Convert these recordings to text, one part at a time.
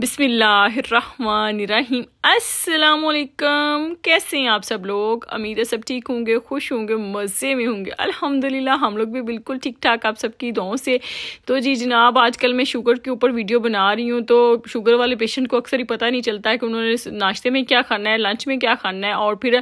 बिस्मिल्लाहिर्रहमानिर्रहीम अस्सलाम कैसे हैं आप सब लोग अमीर है सब ठीक होंगे खुश होंगे मज़े में होंगे अल्हम्दुलिल्लाह हम लोग भी बिल्कुल ठीक ठाक आप सबकी दुआओं से तो जी जनाब आजकल मैं शुगर के ऊपर वीडियो बना रही हूँ तो शुगर वाले पेशेंट को अक्सर ही पता नहीं चलता है कि उन्होंने नाश्ते में क्या खाना है लंच में क्या खाना है और फिर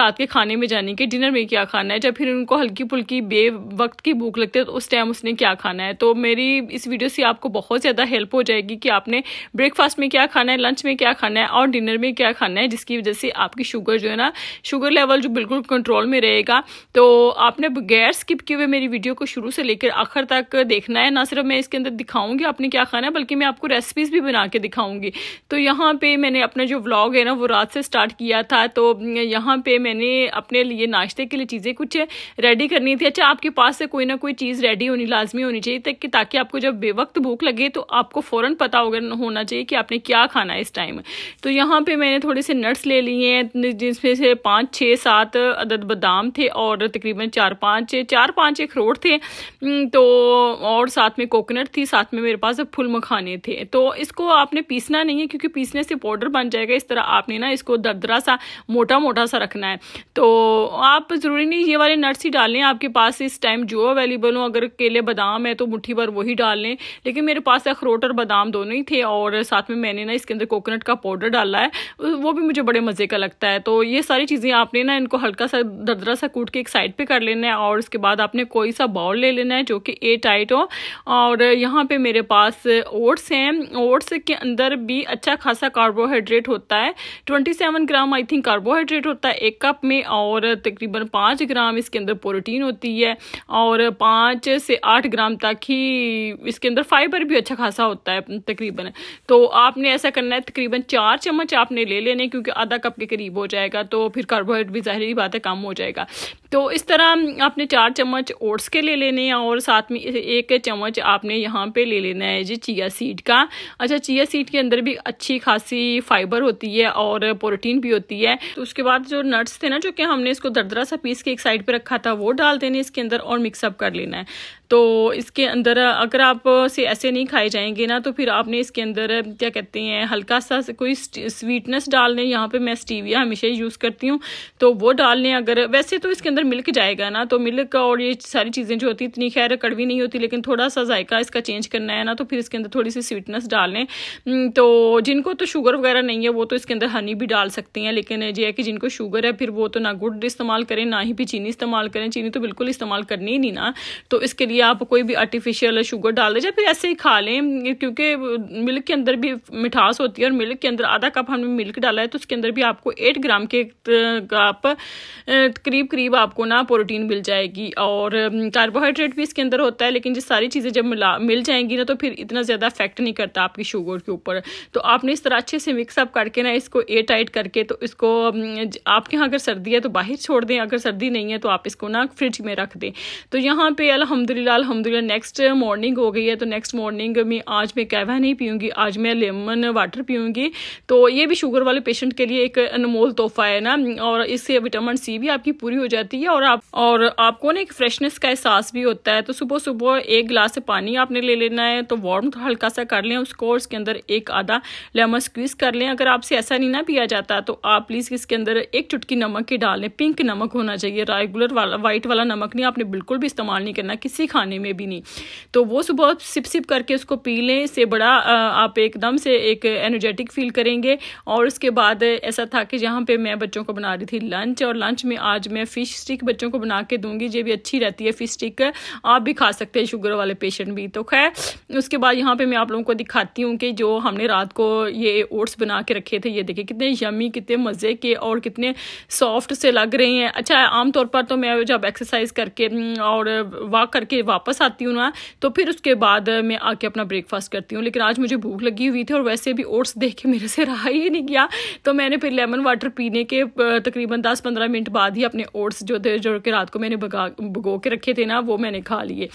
रात के खाने में जाने के डिनर में क्या खाना है जब फिर उनको हल्की फुल्की बे वक्त की भूख लगती है तो उस टाइम उसने क्या खाना है तो मेरी इस वीडियो से आपको बहुत ज़्यादा हेल्प हो जाएगी कि आपने ब्रेकफास्ट में क्या खाना है लंच में क्या खाना है और डिनर में क्या खाना है जिसकी वजह से आपकी शुगर जो है ना शुगर लेवल जो बिल्कुल कंट्रोल में रहेगा तो आपने बगैर स्किप किए हुए मेरी वीडियो को शुरू से लेकर आखिर तक देखना है ना सिर्फ मैं इसके अंदर दिखाऊंगी आपने क्या खाना है बल्कि मैं आपको रेसिपीज़ भी बना के दिखाऊंगी तो यहाँ पे मैंने अपना जो व्लॉग है ना वो रात से स्टार्ट किया था तो यहाँ पे मैंने अपने लिए नाश्ते के लिए चीज़ें कुछ रेडी करनी थी अच्छा आपके पास से कोई ना कोई चीज़ रेडी होनी लाजमी होनी चाहिए ताकि आपको जब बेवक्त भूख लगे तो आपको फ़ौरन पता होगा होना चाहिए कि आपने क्या खाना है इस टाइम तो यहाँ पे मैंने थोड़े से नट्स ले लिए हैं जिसमें से पाँच छः सात अदद बादाम थे और तकरीबन चार पाँच चार पाँच रोड थे तो और साथ में कोकोनट थी साथ में मेरे पास फुल मखाने थे तो इसको आपने पीसना नहीं है क्योंकि पीसने से पाउडर बन जाएगा इस तरह आपने ना इसको दरदरा सा मोटा मोटा सा रखना है तो आप ज़रूरी नहीं ये वाले नट्स ही डालें आपके पास इस टाइम जो अवेलेबल हो अगर केले बादाम है तो मुट्ठी भर वही डाल लें लेकिन मेरे पास अखरोट और बादाम दोनों ही थे और साथ में मैंने ना इसके अंदर कोकोनट का पाउडर डाला है वो भी मुझे बड़े मज़े का लगता है तो ये सारी चीज़ें आपने ना इनको हल्का सा दरदरा सा कूट के एक साइड पे कर लेना है और उसके बाद आपने कोई सा बाउल ले लेना है जो कि ए टाइट हो और यहाँ पे मेरे पास ओट्स हैं ओट्स के अंदर भी अच्छा खासा कार्बोहाइड्रेट होता है twenty seven gram I think carbohydrate होता है एक कप में और तकरीबन पाँच ग्राम इसके अंदर प्रोटीन होती है और पाँच से आठ ग्राम तक ही इसके अंदर फाइबर भी अच्छा खासा होता है तकरीबन तो आपने ऐसा करना है तकरीबन चार चम्मच आपने ले लेने क्योंकि आधा कप के करीब हो जाएगा तो फिर कार्बोहाइड्रेट भी ज़ाहरी बात है कम हो जाएगा तो इस तरह आपने चार चम्मच ओट्स के ले लेने हैं और साथ में एक चम्मच आपने यहाँ पे ले लेना है जी चिया सीड का अच्छा चिया सीड के अंदर भी अच्छी खासी फाइबर होती है और प्रोटीन भी होती है तो उसके बाद जो नट्स थे ना जो कि हमने इसको दरदरा सा पीस के एक साइड पे रखा था वो डाल देने इसके अंदर और मिक्सअप कर लेना है तो इसके अंदर अगर आप से ऐसे नहीं खाए जाएंगे ना तो फिर आपने इसके अंदर क्या कहते हैं हल्का सा कोई स्वीटनेस डाल लें यहाँ पर मैं स्टीविया हमेशा यूज़ करती हूँ तो वो डाल लें अगर वैसे तो इसके અંદર મિલક જાયેગા ના તો મિલક ક ઓર યે સારી ચીજેન જો હોતી તની ખેર કડવી નહીં હોતી લેકિન થોડા સા ઝાયકા ઇસકા ચેન્જ કરના હે ના તો ફિર ઇસકે અંદર થોડીસી સ્વીટનેસ ડાલ લે તો જિનકો તો સુગર વગેરા નહીં હે વો તો ઇસકે અંદર હની ભી ડાલ સકતે હે લેકિન જે હે કે જિનકો સુગર હે ફિર વો તો ના ગુડ ઇસ્તેમાલ કરે ના હી ભી ચીની ઇસ્તેમાલ કરે ચીની તો બિલકુલ ઇસ્તેમાલ કરની નહીં ના તો ઇસકે લિયે આપ કોઈ ભી આર્ટિફિશિયલ સુગર ડાલ લે જયા ફિર એસે હે ખા લે ક્યોકી મિલક કે અંદર ભી મઠાશ હોતી હે ઓર મિલક કે અંદર આધા કપ હમે મિલક ડાલા હે તો ઇસકે અંદર ભી આપકો 8 ગ્રામ કે કાપ तकरीबन तकरीबन आपको ना प्रोटीन मिल जाएगी और कार्बोहाइड्रेट भी इसके अंदर होता है लेकिन जो सारी चीज़ें जब मिल जाएंगी ना तो फिर इतना ज़्यादा इफेक्ट नहीं करता आपकी शुगर के ऊपर तो आपने इस तरह अच्छे से मिक्सअप करके ना इसको एयर टाइट करके तो इसको आपके यहाँ अगर सर्दी है तो बाहर छोड़ दें अगर सर्दी नहीं है तो आप इसको ना फ्रिज में रख दें तो यहाँ पर अलहमदिल्ला अलहमदिल्ला नेक्स्ट मॉर्निंग हो गई है तो नेक्स्ट मॉर्निंग में आज मैं कैवा नहीं पीऊँगी आज मैं लेमन वाटर पीऊँगी तो ये भी शुगर वाले पेशेंट के लिए एक अनमोल तोहफा है ना और इससे विटामिन सी भी आपकी पूरी हो जाती है होती है और आप और आपको ना एक फ्रेशनेस का एहसास भी होता है तो सुबह सुबह एक गिलास से पानी आपने ले लेना है तो वार्म हल्का सा कर लें उसको और इसके अंदर एक आधा लेमन स्क्वीज कर लें अगर आपसे ऐसा नहीं ना पिया जाता तो आप प्लीज़ इसके अंदर एक चुटकी नमक ही डालें पिंक नमक होना चाहिए रेगुलर वाला व्हाइट वाला नमक नहीं आपने बिल्कुल भी इस्तेमाल नहीं करना किसी खाने में भी नहीं तो वो सुबह सिप सिप करके उसको पी लें इससे बड़ा आप एकदम से एक एनर्जेटिक फील करेंगे और उसके बाद ऐसा था कि जहाँ पे मैं बच्चों को बना रही थी लंच और लंच में आज मैं फ़िश स्टिक बच्चों को बना के दूंगी ये भी अच्छी रहती है फिश स्टिक आप भी खा सकते हैं शुगर वाले पेशेंट भी तो खैर उसके बाद यहाँ पे मैं आप लोगों को दिखाती हूँ कि जो हमने रात को ये ओट्स बना के रखे थे ये देखे कितने यमी कितने मज़े के और कितने सॉफ्ट से लग रहे हैं अच्छा आमतौर पर तो मैं जब एक्सरसाइज करके और वॉक करके वापस आती हूँ ना तो फिर उसके बाद मैं आके अपना ब्रेकफास्ट करती हूँ लेकिन आज मुझे भूख लगी हुई थी और वैसे भी ओट्स देख के मेरे से रहा ही नहीं गया तो मैंने फिर लेमन वाटर पीने के तकरीबन दस पंद्रह मिनट बाद ही अपने ओट्स जो जो थे जो कि रात को मैंने भगा भगो के रखे थे ना वो मैंने खा लिए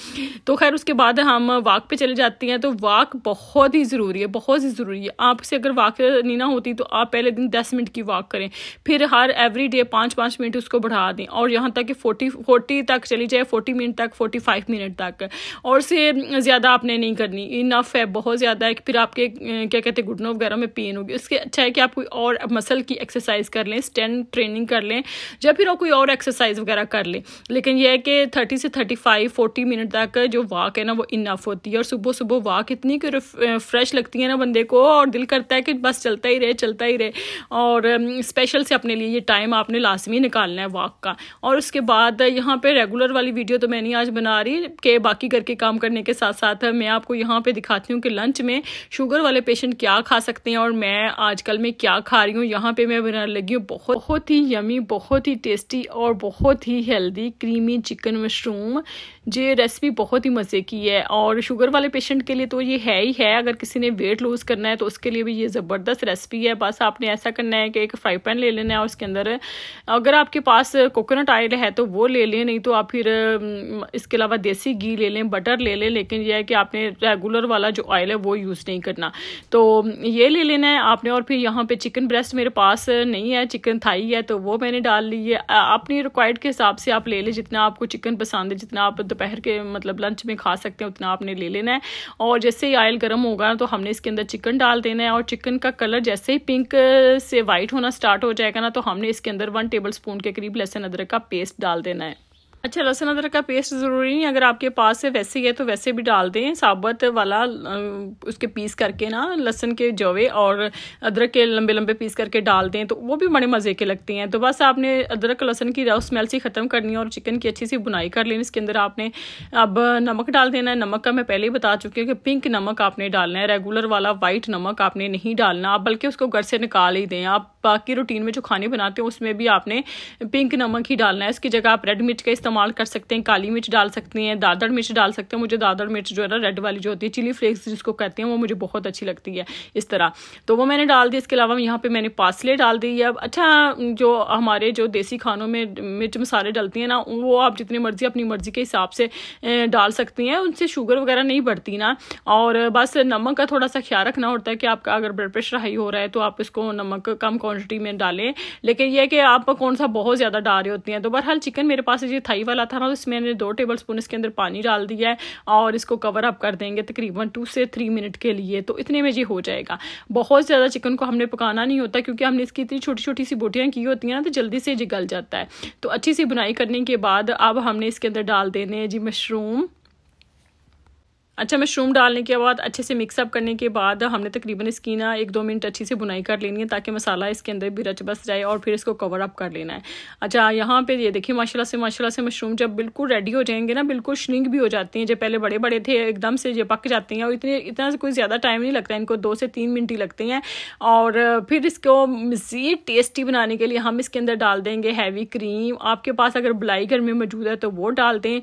तो खैर उसके बाद हम वाक पे चले जाते हैं तो वाक बहुत ही ज़रूरी है बहुत ही ज़रूरी है आपसे अगर वाक नहीं ना होती तो आप पहले दिन दस मिनट की वाक करें फिर हर एवरी डे पाँच पाँच मिनट उसको बढ़ा दें और यहाँ तक कि फोर्टी फोर्टी तक चली जाए फोर्टी मिनट तक फोर्टी फाइव मिनट तक और से ज़्यादा आपने नहीं करनी इनफ है बहुत ज़्यादा है फिर आपके क्या कहते हैं घुटनों वगैरह में पेन होगी उसके अच्छा है कि आप कोई और मसल की एक्सरसाइज कर लें स्टैंड ट्रेनिंग कर लें या फिर और कोई और एक्सरसाइज एक्सरसाइज वगैरह कर लें लेकिन यह है कि थर्टी से थर्टी फाइव फोर्टी मिनट तक जो वॉक है ना वो इनफ होती है और सुबह सुबह वॉक इतनी कि फ्रेश लगती है ना बंदे को और दिल करता है कि बस चलता ही रहे चलता ही रहे और स्पेशल से अपने लिए ये टाइम आपने लाजमी निकालना है वॉक का और उसके बाद यहाँ पर रेगुलर वाली वीडियो तो मैं नहीं आज बना रही कि बाकी घर के काम करने के साथ साथ मैं आपको यहाँ पर दिखाती हूँ कि लंच में शुगर वाले पेशेंट क्या खा सकते हैं और मैं आजकल मैं क्या खा रही हूँ यहाँ पर मैं बनाने लगी हूँ बहुत बहुत ही यमी बहुत ही टेस्टी और बहुत बहुत ही हेल्दी क्रीमी चिकन मशरूम ये रेसिपी बहुत ही मज़े की है और शुगर वाले पेशेंट के लिए तो ये है ही है अगर किसी ने वेट लूज़ करना है तो उसके लिए भी ये ज़बरदस्त रेसिपी है बस आपने ऐसा करना है कि एक फ्राई पैन ले लेना है और उसके अंदर अगर आपके पास कोकोनट ऑयल है तो वो ले लें नहीं तो आप फिर इसके अलावा देसी घी ले लें बटर ले लें लेकिन यह है कि आपने रेगुलर वाला जो ऑयल है वो यूज़ नहीं करना तो ये ले लेना है आपने और फिर यहाँ पे चिकन ब्रेस्ट मेरे पास नहीं है चिकन थाई है तो वो मैंने डाल ली है अपनी रिक्वायर्ड के हिसाब से आप ले लें जितना आपको चिकन पसंद है जितना आप दोपहर के मतलब लंच में खा सकते हैं उतना आपने ले लेना है और जैसे ही आयल गर्म होगा तो हमने इसके अंदर चिकन डाल देना है और चिकन का कलर जैसे ही पिंक से वाइट होना स्टार्ट हो जाएगा ना तो हमने इसके अंदर वन टेबल स्पून के करीब लहसुन अदरक का पेस्ट डाल देना है अच्छा लहसुन अदरक का पेस्ट ज़रूरी नहीं अगर आपके पास है वैसे ही है तो वैसे भी डाल दें साबुत वाला उसके पीस करके ना लहसुन के जवे और अदरक के लंबे लंबे पीस करके डाल दें तो वो भी बड़े मज़े के लगते हैं तो बस आपने अदरक लहसुन की रफ स्मेल सी ख़त्म करनी है और चिकन की अच्छी सी बुनाई कर लेनी इसके अंदर आपने अब नमक डाल देना है नमक का मैं पहले ही बता चुकी हूँ कि पिंक नमक आपने डालना है रेगुलर वाला व्हाइट नमक आपने नहीं डालना आप बल्कि उसको घर से निकाल ही दें आप बाकी रूटीन में जो खाने बनाते हैं उसमें भी आपने पिंक नमक ही डालना है इसकी जगह आप रेड मिर्च का इस्तेमाल कर सकते हैं काली मिर्च डाल सकते हैं दादड़ मिर्च डाल सकते हैं मुझे दादड़ मिर्च जो है ना रेड वाली जो होती है चिली फ्लेक्स जिसको कहते हैं वो मुझे बहुत अच्छी लगती है इस तरह तो वो मैंने डाल दी इसके अलावा यहाँ पर मैंने पासले डाल दी है अच्छा जो हमारे जो देसी खानों में मिर्च मसाले डलती हैं ना वो आप जितनी मर्ज़ी अपनी मर्ज़ी के हिसाब से डाल सकती हैं उनसे शुगर वगैरह नहीं बढ़ती ना और बस नमक का थोड़ा सा ख्याल रखना होता है कि आपका अगर ब्लड प्रेशर हाई हो रहा है तो आप इसको नमक कम क्वांटिटी में डालें लेकिन यह कि आप कौन सा बहुत ज़्यादा डाल रहे होती हैं तो बहरहाल चिकन मेरे पास ये थाई वाला था ना तो इसमें मैंने दो टेबल स्पून इसके अंदर पानी डाल दिया है और इसको कवर अप कर देंगे तकरीबन टू से थ्री मिनट के लिए तो इतने में ये हो जाएगा बहुत ज़्यादा चिकन को हमने पकाना नहीं होता क्योंकि हमने इसकी इतनी छोटी छोटी सी बोटियाँ की होती हैं ना तो जल्दी से ये गल जाता है तो अच्छी सी बुनाई करने के बाद अब हमने इसके अंदर डाल देने जी मशरूम अच्छा मशरूम डालने के बाद अच्छे से मिक्सअप करने के बाद हमने तकरीबन इसकी ना एक दो मिनट अच्छी से बुनाई कर लेनी है ताकि मसाला इसके अंदर भी रच बस जाए और फिर इसको कवर अप कर लेना है अच्छा यहाँ पे ये देखिए माशाला से माशाला से मशरूम जब बिल्कुल रेडी हो जाएंगे ना बिल्कुल श्रिंक भी हो जाती हैं जो पहले बड़े बड़े थे एकदम से ये पक जाते हैं और इतने इतना कोई ज़्यादा टाइम नहीं लगता इनको दो से तीन मिनट ही लगते हैं और फिर इसको मज़ीद टेस्टी बनाने के लिए हम इसके अंदर डाल देंगे हैवी क्रीम आपके पास अगर बुलाई घर में मौजूद है तो वो डाल दें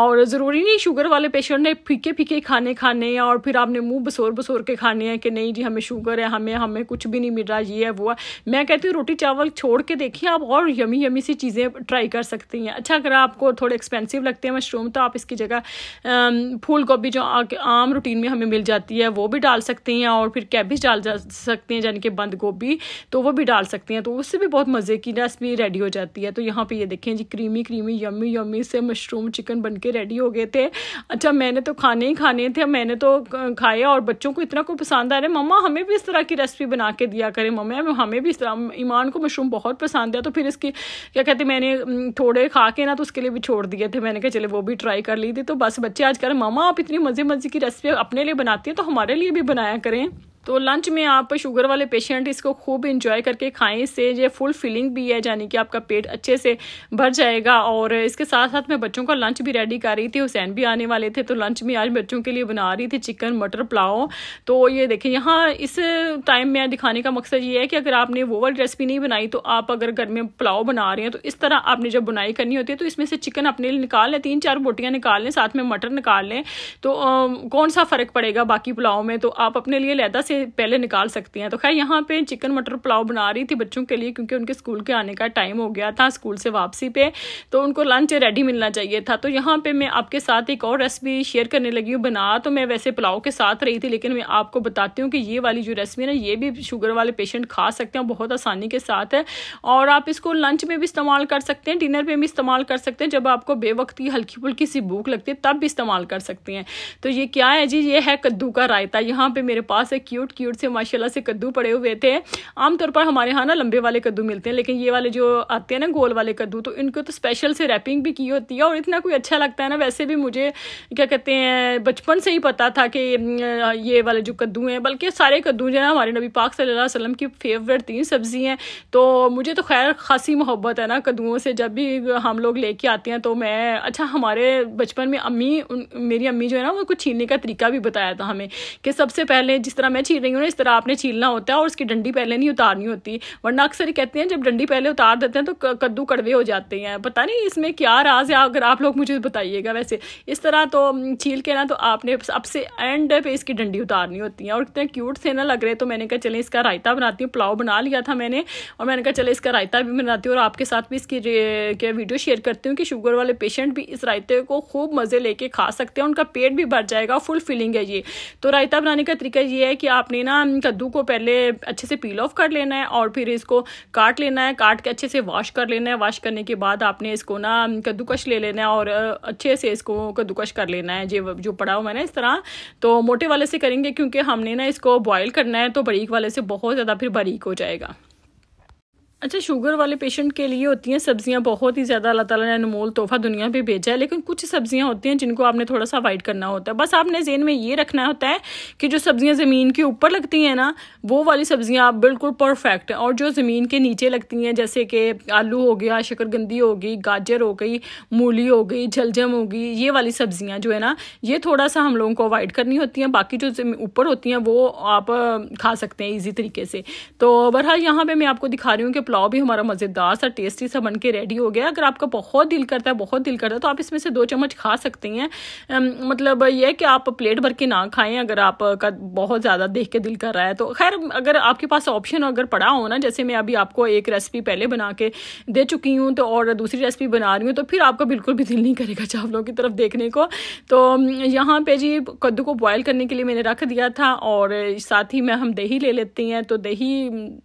और ज़रूरी नहीं शुगर वाले पेशेंट ने फीके फीके के खाने खाने हैं और फिर आपने मुंह बसोर बसोर के खाने हैं कि नहीं जी हमें शुगर है हमें हमें कुछ भी नहीं मिल रहा ये है वो है मैं कहती हूँ रोटी चावल छोड़ के देखिए आप और यमी यमी सी चीज़ें ट्राई कर सकती हैं अच्छा अगर आपको थोड़े एक्सपेंसिव लगते हैं मशरूम तो आप इसकी जगह फूल गोभी जो आम रूटीन में हमें मिल जाती है वो भी डाल सकते हैं और फिर कैबिज डाल जा सकते हैं यानी कि बंद गोभी तो वो भी डाल सकते हैं तो उससे भी बहुत मज़े की रेसिपी रेडी हो जाती है तो यहाँ पर ये देखें जी क्रीमी क्रीमी यमी यमी से मशरूम चिकन बन के रेडी हो गए थे अच्छा मैंने तो खाने ही खाने थे मैंने तो खाए और बच्चों को इतना को पसंद आ रहा है मम्मा हमें भी इस तरह की रेसिपी बना के दिया करें मम्मा हमें भी इस तरह ईमान को मशरूम बहुत पसंद है तो फिर इसकी क्या कहते मैंने थोड़े खा के ना तो उसके लिए भी छोड़ दिए थे मैंने कहा चले वो भी ट्राई कर ली थी तो बस बच्चे आज रहे मामा आप इतनी मज़े मज़े की रेसिपी अपने लिए बनाती हैं तो हमारे लिए भी बनाया करें तो लंच में आप शुगर वाले पेशेंट इसको खूब इंजॉय करके खाएं इससे ये फुल फिलिंग भी है यानी कि आपका पेट अच्छे से भर जाएगा और इसके साथ साथ मैं बच्चों का लंच भी रेडी कर रही थी हुसैन भी आने वाले थे तो लंच में आज बच्चों के लिए बना रही थी चिकन मटर पुलाव तो ये देखें यहाँ इस टाइम में दिखाने का मकसद ये है कि अगर आपने वो वाली रेसिपी नहीं बनाई तो आप अगर घर में पुलाव बना रहे हैं तो इस तरह आपने जब बुनाई करनी होती है तो इसमें से चिकन अपने लिए निकाल लें तीन चार बोटियाँ निकाल लें साथ में मटर निकाल लें तो कौन सा फ़र्क पड़ेगा बाकी पुलाव में तो आप अपने लिए लहदा से पहले निकाल सकती हैं तो खैर यहाँ पे चिकन मटर पुलाव बना रही थी बच्चों के लिए क्योंकि उनके स्कूल के आने का टाइम हो गया था स्कूल से वापसी पे तो उनको लंच रेडी मिलना चाहिए था तो यहाँ पे मैं आपके साथ एक और रेसिपी शेयर करने लगी हूँ बना तो मैं वैसे पुलाव के साथ रही थी लेकिन मैं आपको बताती हूँ कि ये वाली जो रेसिपी ना ये भी शुगर वाले पेशेंट खा सकते हैं बहुत आसानी के साथ है और आप इसको लंच में भी इस्तेमाल कर सकते हैं डिनर में भी इस्तेमाल कर सकते हैं जब आपको की हल्की फुल्की सी भूख लगती है तब भी इस्तेमाल कर सकते हैं तो ये क्या है जी ये है कद्दू का रायता यहाँ पे मेरे पास है क्यूट क्यूट से माशाल्लाह से कद्दू पड़े हुए थे आमतौर पर हमारे यहाँ ना लंबे वाले कद्दू मिलते हैं लेकिन ये वाले जो आते हैं ना गोल वाले कद्दू तो इनको तो स्पेशल से रैपिंग भी की होती है और इतना कोई अच्छा लगता है ना वैसे भी मुझे क्या कहते हैं बचपन से ही पता था कि ये वाले जो कद्दू हैं बल्कि सारे कद्दू जो है हमारे नबी पाक सल्ला वसलम की फेवरेट तीन सब्ज़ी हैं तो मुझे तो खैर खासी मोहब्बत है ना कद्दुओं से जब भी हम लोग लेके आते हैं तो मैं अच्छा हमारे बचपन में अम्मी मेरी अम्मी जो है ना उनको छीनने का तरीका भी बताया था हमें कि सबसे पहले जिस तरह मैं छीन रही हूँ ना इस तरह आपने छीलना होता है और उसकी डंडी पहले नहीं उतारनी होती वरना अक्सर कहते हैं जब डंडी पहले उतार देते हैं तो कद्दू कड़वे हो जाते हैं पता नहीं इसमें क्या राज है अगर आप लोग मुझे बताइएगा वैसे इस तरह तो छील के ना तो आपने सबसे एंड पे इसकी डंडी उतारनी होती है और कितने क्यूट से ना लग रहे तो मैंने कहा चले इसका रायता बनाती हूँ पुलाव बना लिया था मैंने और मैंने कहा चले इसका रायता भी बनाती हूँ और आपके साथ भी इसकी वीडियो शेयर करती हूँ कि शुगर वाले पेशेंट भी इस रायते को खूब मज़े लेके खा सकते हैं उनका पेट भी भर जाएगा फुल फीलिंग है ये तो रायता बनाने का तरीका ये है कि आप आपने ना कद्दू को पहले अच्छे से पील ऑफ कर लेना है और फिर इसको काट लेना है काट के अच्छे से वॉश कर लेना है वॉश करने के बाद आपने इसको ना कद्दूकश ले लेना है और अच्छे से इसको कद्दूकश कर लेना है जो जो पड़ा हुआ है ना इस तरह तो मोटे वाले से करेंगे क्योंकि हमने ना इसको बॉयल करना है तो बारीक वाले से बहुत ज़्यादा फिर बारीक हो जाएगा अच्छा शुगर वाले पेशेंट के लिए होती हैं सब्जियां बहुत ही ज़्यादा अल्लाह ताला ने अनमोल तोहफा दुनिया पे भेजा है लेकिन कुछ सब्जियां होती हैं जिनको आपने थोड़ा सा अवॉइड करना होता है बस आपने जेन में ये रखना होता है कि जो सब्जियां ज़मीन के ऊपर लगती हैं ना वो वाली सब्जियां आप बिल्कुल परफेक्ट और जो ज़मीन के नीचे लगती हैं जैसे कि आलू हो गया शकरगंदी हो गई गाजर हो गई मूली हो गई जलजम हो गई ये वाली सब्जियाँ जो है ना ये थोड़ा सा हम लोगों को अवॉइड करनी होती हैं बाकी जो ऊपर होती हैं वो आप खा सकते हैं ईजी तरीके से तो बहरहाल यहाँ पर मैं आपको दिखा रही हूँ कि पुलाव भी हमारा मज़ेदार सा टेस्टी सा बन के रेडी हो गया अगर आपका बहुत दिल करता है बहुत दिल करता है तो आप इसमें से दो चम्मच खा सकते हैं मतलब यह कि आप प्लेट भर के ना खाएं अगर आपका बहुत ज़्यादा देख के दिल कर रहा है तो खैर अगर आपके पास ऑप्शन अगर पड़ा हो ना जैसे मैं अभी आपको एक रेसिपी पहले बना के दे चुकी हूँ तो और दूसरी रेसिपी बना रही हूँ तो फिर आपका बिल्कुल भी दिल नहीं करेगा चावलों की तरफ देखने को तो यहाँ पे जी कद्दू को बॉयल करने के लिए मैंने रख दिया था और साथ ही मैं हम दही ले लेती हैं तो दही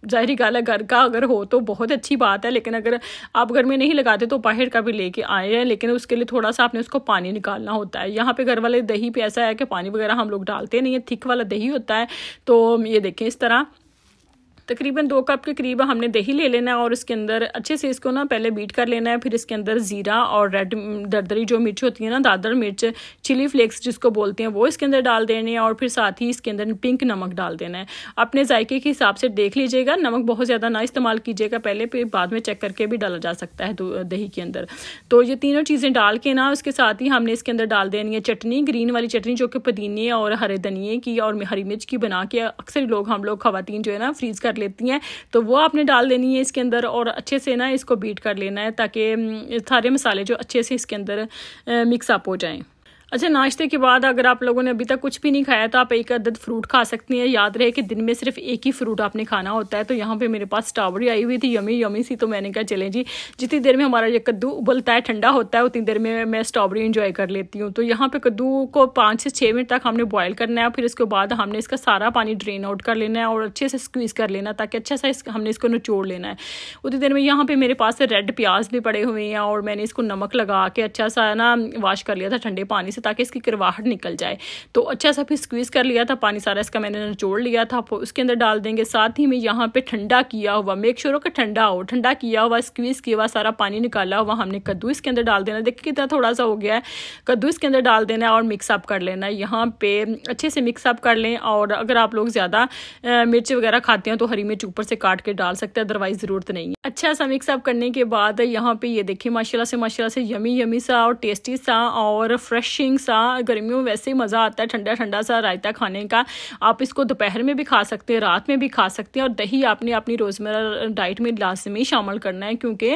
जहरी गाला घर का अगर हो तो तो बहुत अच्छी बात है लेकिन अगर आप घर में नहीं लगाते तो बाहर का भी लेके आए हैं लेकिन उसके लिए थोड़ा सा आपने उसको पानी निकालना होता है यहाँ पे घर वाले दही पे ऐसा है कि पानी वगैरह हम लोग डालते नहीं है थिक वाला दही होता है तो ये देखें इस तरह तकरीबन दो कप के करीब हमने दही ले लेना है और इसके अंदर अच्छे से इसको ना पहले बीट कर लेना है फिर इसके अंदर ज़ीरा और रेड mm, दरदरी जो मिर्च होती है ना दादर मिर्च चिली फ्लेक्स जिसको बोलते हैं वो इसके अंदर डाल देने हैं और फिर साथ ही इसके अंदर पिंक नमक डाल देना है अपने जायके के हिसाब से देख लीजिएगा नमक बहुत ज़्यादा ना इस्तेमाल कीजिएगा पहले फिर बाद में चेक करके भी डाला जा सकता है दही के अंदर तो ये तीनों चीज़ें डाल के ना उसके साथ ही हमने इसके अंदर डाल देनी है चटनी ग्रीन वाली चटनी जो कि पुदीने और हरे धनिए की और हरी मिर्च की बना के अक्सर लोग हम लोग खातन जो है ना फ्रीज़ कर लेती हैं तो वो आपने डाल देनी है इसके अंदर और अच्छे से ना इसको बीट कर लेना है ताकि सारे मसाले जो अच्छे से इसके अंदर मिक्सअप हो जाएँ अच्छा नाश्ते के बाद अगर आप लोगों ने अभी तक कुछ भी नहीं खाया तो आप एक अदद फ्रूट खा सकती हैं याद रहे कि दिन में सिर्फ एक ही फ्रूट आपने खाना होता है तो यहाँ पे मेरे पास स्ट्रॉबेरी आई हुई थी यमी यमी सी तो मैंने कहा चले जी जितनी देर में हमारा ये कद्दू उबलता है ठंडा होता है उतनी देर में मैं स्ट्रॉबेरी इंजॉय कर लेती हूँ तो यहाँ पर कद्दू को पाँच से छः मिनट तक हमने बॉयल करना है फिर इसके बाद हमने इसका सारा पानी ड्रेन आउट कर लेना है और अच्छे से स्क्वीज़ कर लेना ताकि अच्छा सा हमने इसको निचोड़ लेना है उतनी देर में यहाँ पर मेरे पास रेड प्याज भी पड़े हुए हैं और मैंने इसको नमक लगा के अच्छा सा ना वाश कर लिया था ठंडे पानी से ताकि इसकी करवाहट निकल जाए तो अच्छा सा फिर स्क्वीज़ कर लिया था पानी सारा इसका मैंने निचोड़ लिया था उसके अंदर डाल देंगे साथ ही में यहाँ पर ठंडा किया हुआ मेक श्योर का ठंडा हो ठंडा किया हुआ स्क्वीज़ किया हुआ सारा पानी निकाला हुआ हमने कद्दू इसके अंदर डाल देना देखिए कितना थोड़ा सा हो गया है कद्दू इसके अंदर डाल देना और मिक्सअप कर लेना यहाँ पे अच्छे से मिक्सअप कर लें और अगर आप लोग ज़्यादा मिर्च वगैरह खाते हैं तो हरी मिर्च ऊपर से काट के डाल सकते हैं अदरवाइज ज़रूरत नहीं है अच्छा सा मिक्सअप करने के बाद यहाँ पे ये देखिए माशाल्लाह से माशाल्लाह से यमी यमी सा और टेस्टी सा और फ्रेश रिफ्रेशिंग सा गर्मियों में वैसे ही मज़ा आता है ठंडा ठंडा सा रायता खाने का आप इसको दोपहर में भी खा सकते हैं रात में भी खा सकते हैं और दही आपने अपनी रोज़मर्रा डाइट में लाजमी शामिल करना है क्योंकि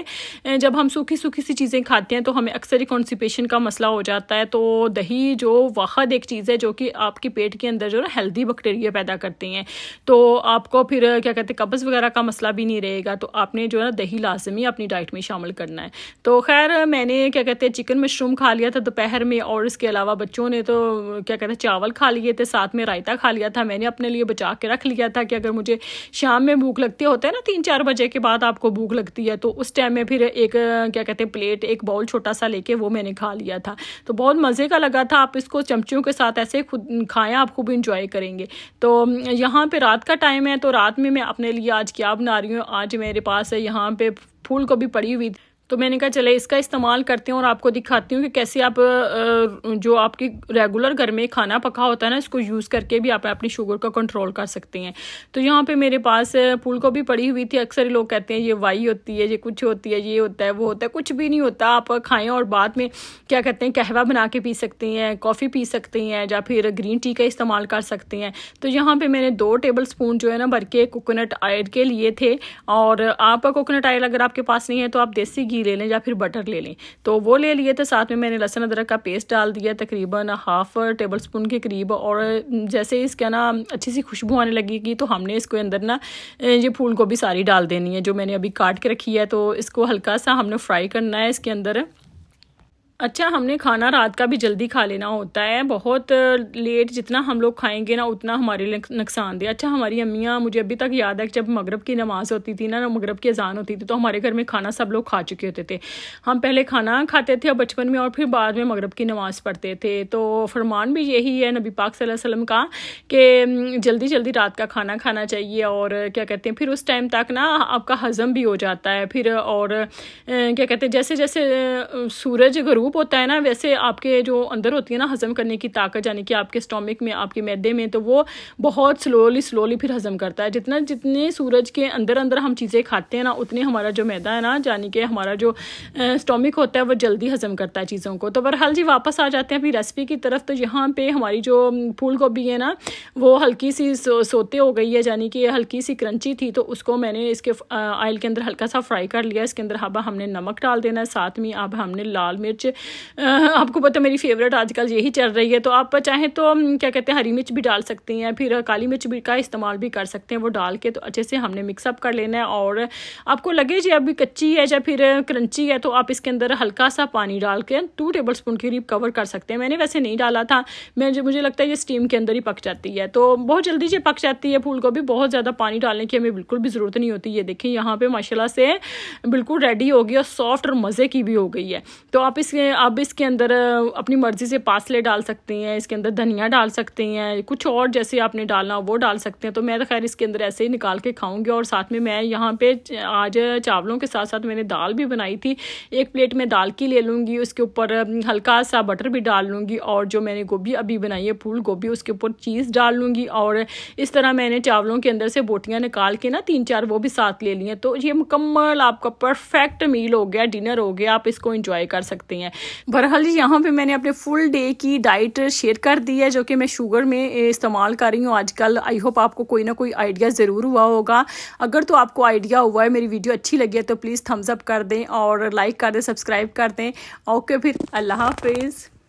जब हम सूखी सूखी सी चीज़ें खाते हैं तो हमें अक्सर ही कॉन्सिपेशन का मसला हो जाता है तो दही जो वाहद एक चीज़ है जो कि आपके पेट के अंदर जो है हेल्दी बैक्टीरिया पैदा करती हैं तो आपको फिर क्या कहते हैं कब्ज़ वगैरह का मसला भी नहीं रहेगा तो आपने जो है ना दही लाजमी अपनी डाइट में शामिल करना है तो खैर मैंने क्या कहते हैं चिकन मशरूम खा लिया था दोपहर में और इसके अलावा बच्चों ने तो क्या कहते हैं चावल खा लिए थे साथ में रायता खा लिया था मैंने अपने लिए बचा के रख लिया था कि अगर मुझे शाम में भूख लगती होता है ना तीन चार बजे के बाद आपको भूख लगती है तो उस टाइम में फिर एक क्या कहते हैं प्लेट एक बाउल छोटा सा लेके वो मैंने खा लिया था तो बहुत मज़े का लगा था आप इसको चमचियों के साथ ऐसे खुद खाएँ आप खूब इंजॉय करेंगे तो यहाँ पर रात का टाइम है तो रात में मैं अपने लिए आज क्या बना रही हूँ आज मेरे पास है यहाँ पे फूल गोभी पड़ी हुई तो मैंने कहा चले इसका इस्तेमाल करते हैं और आपको दिखाती हूँ कि कैसे आप जो आपकी रेगुलर घर में खाना पका होता है ना इसको यूज़ करके भी आप अपनी शुगर का कंट्रोल कर सकते हैं तो यहाँ पर मेरे पास फूल भी पड़ी हुई थी अक्सर लोग कहते हैं ये वाई होती है ये कुछ होती है ये होता है वो होता है कुछ भी नहीं होता आप खाएँ और बाद में क्या कहते हैं कहवा बना के पी सकते हैं कॉफ़ी पी सकते हैं या फिर ग्रीन टी का इस्तेमाल कर सकते हैं तो यहाँ पर मैंने दो टेबल स्पून जो है ना भर के कोकोनट आयल के लिए थे और आप कोकोनट आयल अगर आपके पास नहीं है तो आप देसी घी घी ले लें या फिर बटर ले लें तो वो ले लिए थे साथ में मैंने लहसुन अदरक का पेस्ट डाल दिया तकरीबन हाफ टेबल स्पून के करीब और जैसे इसके ना अच्छी सी खुशबू आने लगेगी तो हमने इसको अंदर ना ये फूल गोभी सारी डाल देनी है जो मैंने अभी काट के रखी है तो इसको हल्का सा हमने फ्राई करना है इसके अंदर अच्छा हमने खाना रात का भी जल्दी खा लेना होता है बहुत लेट जितना हम लोग खाएंगे ना उतना हमारे लिए दे अच्छा हमारी अम्मियाँ मुझे अभी तक याद है कि जब मगरब की नमाज़ होती थी ना मगरब की अजान होती थी तो हमारे घर में खाना सब लोग खा चुके होते थे हम पहले खाना खाते थे बचपन में और फिर बाद में मगरब की नमाज़ पढ़ते थे तो फरमान भी यही है नबी पाक वसल्लम का कि जल्दी जल्दी रात का खाना खाना चाहिए और क्या कहते हैं फिर उस टाइम तक ना आपका हज़म भी हो जाता है फिर और क्या कहते हैं जैसे जैसे सूरज गरूब धूप होता है ना वैसे आपके जो अंदर होती है ना हज़म करने की ताकत यानी कि आपके स्टोमिक में आपके मैदे में तो वो बहुत स्लोली स्लोली फिर हज़म करता है जितना जितने सूरज के अंदर अंदर हम चीज़ें खाते हैं ना उतने हमारा जो मैदा है ना यानी कि हमारा जो स्टोमिक होता है वो जल्दी हज़म करता है चीज़ों को तो बहरहाल जी वापस आ जाते हैं अपनी रेसिपी की तरफ तो यहाँ पर हमारी जो फूल गोभी है ना वो हल्की सी सोते हो गई है यानी कि हल्की सी क्रंची थी तो उसको मैंने इसके ऑयल के अंदर हल्का सा फ्राई कर लिया इसके अंदर हाबा हमने नमक डाल देना है साथ में अब हमने लाल मिर्च आपको पता मेरी फेवरेट आजकल यही चल रही है तो आप चाहें तो क्या कहते हैं हरी मिर्च भी डाल सकते हैं फिर काली मिर्च भी का इस्तेमाल भी कर सकते हैं वो डाल के तो अच्छे से हमने मिक्सअप कर लेना है और आपको लगे जी अभी कच्ची है या फिर क्रंची है तो आप इसके अंदर हल्का सा पानी डाल के टू टेबल स्पून के करीब कवर कर सकते हैं मैंने वैसे नहीं डाला था मैं जो मुझे लगता है ये स्टीम के अंदर ही पक जाती है तो बहुत जल्दी से पक जाती है फूल गोभी बहुत ज़्यादा पानी डालने की हमें बिल्कुल भी ज़रूरत नहीं होती ये देखें यहाँ पर माशाला से बिल्कुल रेडी हो गई और सॉफ्ट और मज़े की भी हो गई है तो आप इस आप इसके अंदर अपनी मर्ज़ी से पासले डाल सकते हैं इसके अंदर धनिया डाल सकते हैं कुछ और जैसे आपने डालना वो डाल सकते हैं तो मैं तो खैर इसके अंदर ऐसे ही निकाल के खाऊंगी और साथ में मैं यहाँ पे आज चावलों के साथ साथ मैंने दाल भी बनाई थी एक प्लेट में दाल की ले लूँगी उसके ऊपर हल्का सा बटर भी डाल लूँगी और जो मैंने गोभी अभी बनाई है फूल गोभी उसके ऊपर चीज़ डाल लूँगी और इस तरह मैंने चावलों के अंदर से बोटियाँ निकाल के ना तीन चार वो भी साथ ले ली हैं तो ये मुकम्मल आपका परफेक्ट मील हो गया डिनर हो गया आप इसको इंजॉय कर सकते हैं बहरहाल जी यहाँ पे मैंने अपने फुल डे की डाइट शेयर कर दी है जो कि मैं शुगर में इस्तेमाल कर रही हूँ आजकल आई होप आपको कोई ना कोई आइडिया ज़रूर हुआ होगा अगर तो आपको आइडिया हुआ है मेरी वीडियो अच्छी लगी है तो प्लीज़ थम्सअप कर दें और लाइक कर दें सब्सक्राइब कर दें ओके फिर अल्लाह हाफिज़